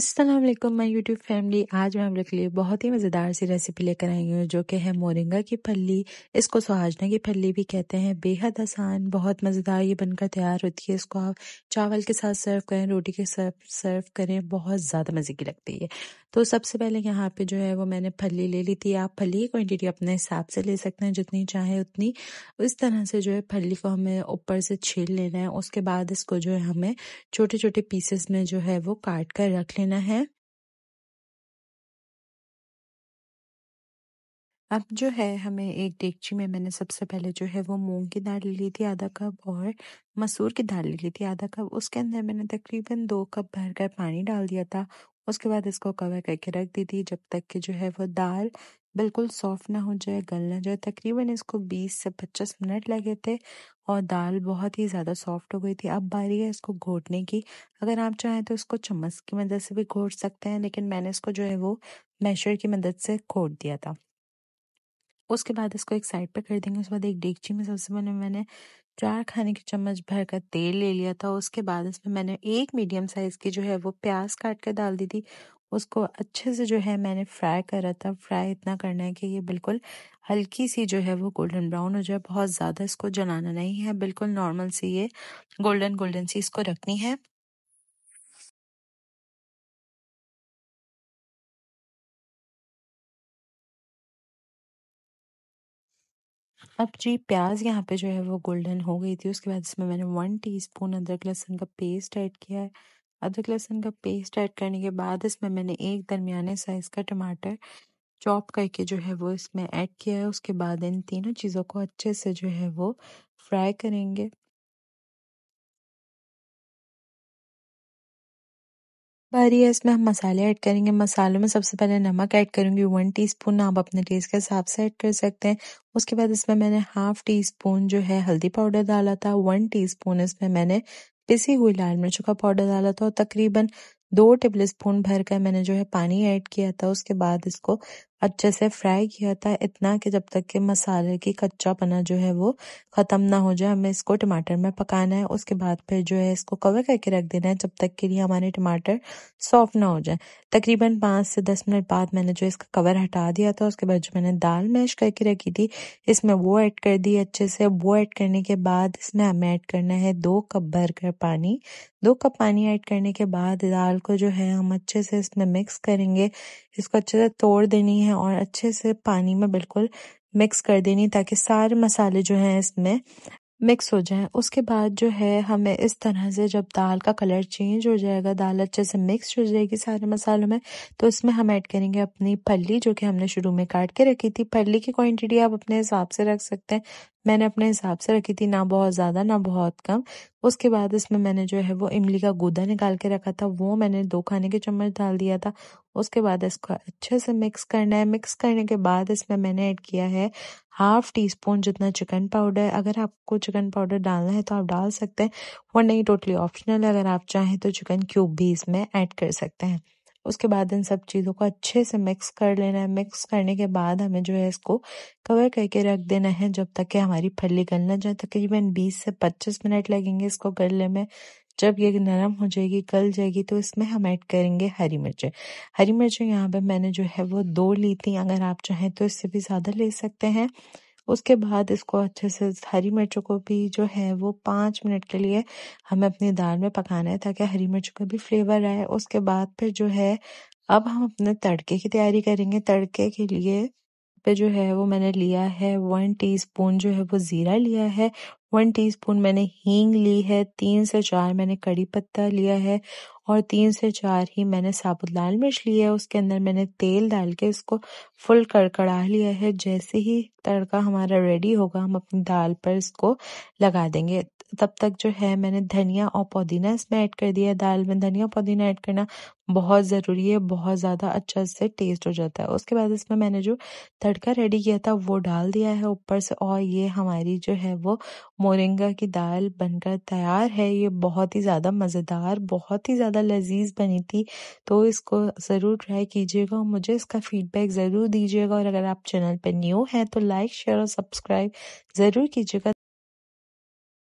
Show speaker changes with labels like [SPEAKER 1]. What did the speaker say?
[SPEAKER 1] Aslam my YouTube family आज मैं हम लोग के लिए बहुत ही मज़ेदार सी रेसिपी लेकर आई हूँ जो कि है मोरिंगा की फली इसको सुहाजना की फली भी कहते हैं बेहद आसान बहुत मज़ेदार ये बनकर तैयार होती है इसको आप चावल के साथ सर्व करें रोटी के साथ सर्व करें बहुत ज़्यादा मज़े की लगती है तो सबसे पहले यहाँ पे जो है वो मैंने फली ले ली थी आप फली की क्वान्टिटी अपने हिसाब से ले सकते हैं जितनी चाहे उतनी इस तरह से जो है फली को हमें ऊपर से छील लेना है उसके बाद इसको जो है हमें छोटे
[SPEAKER 2] छोटे पीसेस में जो है वो काट कर रख लेना लेना है अब जो है हमें एक डेगची में मैंने सबसे पहले जो
[SPEAKER 1] है वो मूंग की दाल ले ली थी आधा कप और मसूर की दाल ले ली थी आधा कप उसके अंदर मैंने तकरीबन दो कप भरकर पानी डाल दिया था उसके बाद इसको कवर करके रख दी थी जब तक कि जो है वो दाल बिल्कुल सॉफ्ट ना हो जाए, गल ना जाए। तकरीबन इसको 20 से 25 मिनट लगे थे और दाल बहुत ही ज़्यादा सॉफ्ट हो गई थी। अब बारी है इसको घोटने की। अगर आप चाहें तो इसको चम्मच की मदद से भी घोट सकते हैं, लेकिन मैंने इसको जो है वो मैशर की मदद से घोट दिया था। उसके बाद इसको एक साइड पे कर देंगे, उसके बाद एक डेगची में सबसे पहले मैंने चार खाने के चम्मच भर का तेल ले लिया था। उसके बाद इसमें मैंने एक मीडियम साइज़ की जो है वो प्याज़ काट कर डाल दी थी उसको अच्छे से जो है मैंने फ्राई करा था फ्राई इतना करना है कि ये बिल्कुल हल्की सी जो है वो गोल्डन ब्राउन हो जाए बहुत
[SPEAKER 2] ज़्यादा इसको जलाना नहीं है बिल्कुल नॉर्मल सी ये गोल्डन गोल्डन सी इसको रखनी है अब जी प्याज यहाँ पे जो है वो गोल्डन हो गई थी उसके बाद इसमें मैंने वन टीस्पून अदरक लहसुन का पेस्ट ऐड
[SPEAKER 1] किया है अदरक लहसुन का पेस्ट ऐड करने के बाद इसमें मैंने एक दरमियाने साइज़ का टमाटर
[SPEAKER 2] चॉप करके जो है वो इसमें ऐड किया है उसके बाद इन तीनों चीज़ों को अच्छे से जो है वो फ्राई करेंगे बारी है इसमें हम मसाले ऐड करेंगे मसालों में सबसे पहले नमक ऐड
[SPEAKER 1] करूंगी वन टीस्पून आप अपने टेस्ट के हिसाब से ऐड कर सकते हैं उसके बाद इसमें मैंने हाफ़ टी स्पून जो है हल्दी पाउडर डाला था वन टीस्पून इसमें मैंने पिसी हुई लाल मिर्चों का पाउडर डाला था और तकरीबन दो टेबल स्पून भर कर मैंने जो है पानी ऐड किया था उसके बाद इसको अच्छे से फ्राई किया था इतना कि जब तक कि मसाले की कच्चा पना जो है वो ख़त्म ना हो जाए हमें इसको टमाटर में पकाना है उसके बाद फिर जो है इसको कवर करके रख देना है जब तक के लिए हमारे टमाटर सॉफ्ट ना हो जाए तकरीबन पाँच से दस मिनट बाद मैंने जो इसका कवर हटा दिया था उसके बाद जो मैंने दाल मैश करके रखी थी इसमें वो ऐड कर दी अच्छे से वो ऐड करने के बाद इसमें हमें ऐड करना है दो कप भर कर पानी दो कप पानी ऐड करने के बाद दाल को जो है हम अच्छे से इसमें मिक्स करेंगे इसको अच्छे से तोड़ देनी है और अच्छे से पानी में बिल्कुल मिक्स कर देनी ताकि सारे मसाले जो हैं इसमें मिक्स हो जाए उसके बाद जो है हमें इस तरह से जब दाल का कलर चेंज हो जाएगा दाल अच्छे से मिक्स हो जाएगी सारे मसालों में तो इसमें हम ऐड करेंगे अपनी पल्ली जो कि हमने शुरू में काट के रखी थी पल्ली की क्वांटिटी आप अपने हिसाब से रख सकते हैं मैंने अपने हिसाब से रखी थी ना बहुत ज़्यादा ना बहुत कम उसके बाद इसमें मैंने जो है वो इमली का गूदा निकाल के रखा था वो मैंने दो खाने के चम्मच डाल दिया था उसके बाद इसको अच्छे से मिक्स करना है मिक्स करने के बाद इसमें मैंने ऐड किया है हाफ टी स्पून जितना चिकन पाउडर अगर आपको चिकन पाउडर डालना है तो आप डाल सकते हैं वो नहीं टोटली ऑप्शनल अगर आप चाहें तो चिकन क्यूब भी इसमें ऐड कर सकते हैं उसके बाद इन सब चीज़ों को अच्छे से मिक्स कर लेना है मिक्स करने के बाद हमें जो है इसको कवर करके रख देना है जब तक कि हमारी फली गल ना जाए तकरीबन बीस से पच्चीस मिनट लगेंगे इसको गलने में जब ये नरम हो जाएगी गल जाएगी तो इसमें हम ऐड करेंगे हरी मिर्चें हरी मिर्चें यहाँ पे मैंने जो है वो दो ली थी अगर आप चाहें तो इससे भी ज़्यादा ले सकते हैं उसके बाद इसको अच्छे से हरी मिर्चों को भी जो है वो पाँच मिनट के लिए हमें अपनी दाल में पकाना है ताकि हरी मिर्चों का भी फ्लेवर आए उसके बाद फिर जो है अब हम अपने तड़के की तैयारी करेंगे तड़के के लिए पे जो है वो मैंने लिया है वन टीस्पून जो है वो ज़ीरा लिया है वन टीस्पून मैंने हींग ली है तीन से चार मैंने कड़ी पत्ता लिया है और तीन से चार ही मैंने साबुत लाल मिर्च लिया है उसके अंदर मैंने तेल डाल के इसको फुल कड़कड़ा लिया है जैसे ही तड़का हमारा रेडी होगा हम अपनी दाल पर इसको लगा देंगे तब तक जो है मैंने धनिया और पुदीना इसमें ऐड कर दिया है दाल में धनिया पुदीना ऐड करना बहुत ज़रूरी है बहुत ज़्यादा अच्छा से टेस्ट हो जाता है उसके बाद इसमें मैंने जो तड़का रेडी किया था वो डाल दिया है ऊपर से और ये हमारी जो है वो मोरिंगा की दाल बनकर तैयार है ये बहुत ही ज़्यादा मज़ेदार बहुत ही ज़्यादा लजीज बनी थी तो इसको ज़रूर ट्राई कीजिएगा और मुझे इसका फीडबैक
[SPEAKER 2] ज़रूर दीजिएगा और अगर आप चैनल पर न्यू हैं तो लाइक शेयर और सब्सक्राइब ज़रूर कीजिएगा